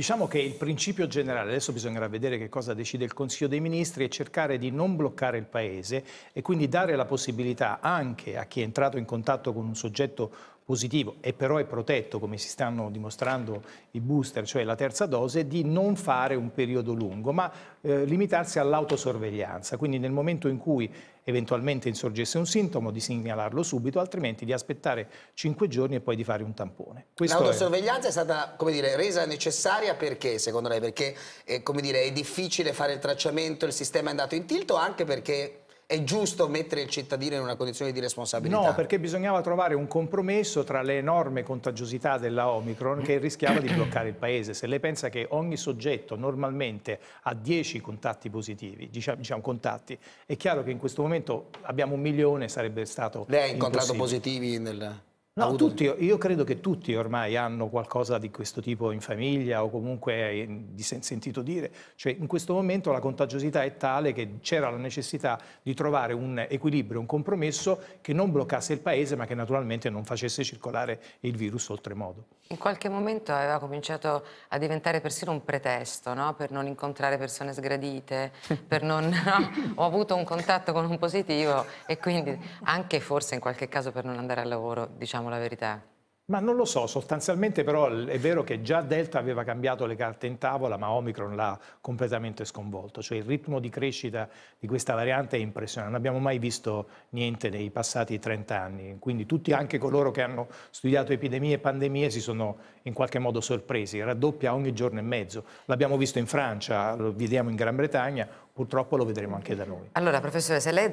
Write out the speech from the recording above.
Diciamo che il principio generale, adesso bisognerà vedere che cosa decide il Consiglio dei Ministri, è cercare di non bloccare il Paese e quindi dare la possibilità anche a chi è entrato in contatto con un soggetto positivo e però è protetto, come si stanno dimostrando i booster, cioè la terza dose, di non fare un periodo lungo, ma eh, limitarsi all'autosorveglianza. Quindi nel momento in cui eventualmente insorgesse un sintomo, di segnalarlo subito, altrimenti di aspettare cinque giorni e poi di fare un tampone. L'autosorveglianza è... è stata come dire, resa necessaria Italia perché secondo lei? Perché eh, dire, è difficile fare il tracciamento, il sistema è andato in tilt o anche perché è giusto mettere il cittadino in una condizione di responsabilità? No, perché bisognava trovare un compromesso tra l'enorme contagiosità della Omicron che rischiava di bloccare il paese. Se lei pensa che ogni soggetto normalmente ha 10 contatti positivi, diciamo, diciamo contatti, è chiaro che in questo momento abbiamo un milione, sarebbe stato Lei ha incontrato positivi nel... No, tutti, io credo che tutti ormai hanno qualcosa di questo tipo in famiglia o comunque eh, di sentito dire. Cioè, in questo momento la contagiosità è tale che c'era la necessità di trovare un equilibrio, un compromesso che non bloccasse il paese ma che naturalmente non facesse circolare il virus oltremodo. In qualche momento aveva cominciato a diventare persino un pretesto no? per non incontrare persone sgradite, per non... No? Ho avuto un contatto con un positivo e quindi anche forse in qualche caso per non andare al lavoro, diciamo la verità? Ma non lo so, sostanzialmente però è vero che già Delta aveva cambiato le carte in tavola, ma Omicron l'ha completamente sconvolto, cioè il ritmo di crescita di questa variante è impressionante, non abbiamo mai visto niente nei passati 30 anni, quindi tutti anche coloro che hanno studiato epidemie e pandemie si sono in qualche modo sorpresi, raddoppia ogni giorno e mezzo, l'abbiamo visto in Francia, lo vediamo in Gran Bretagna, purtroppo lo vedremo anche da noi. Allora, professore, se lei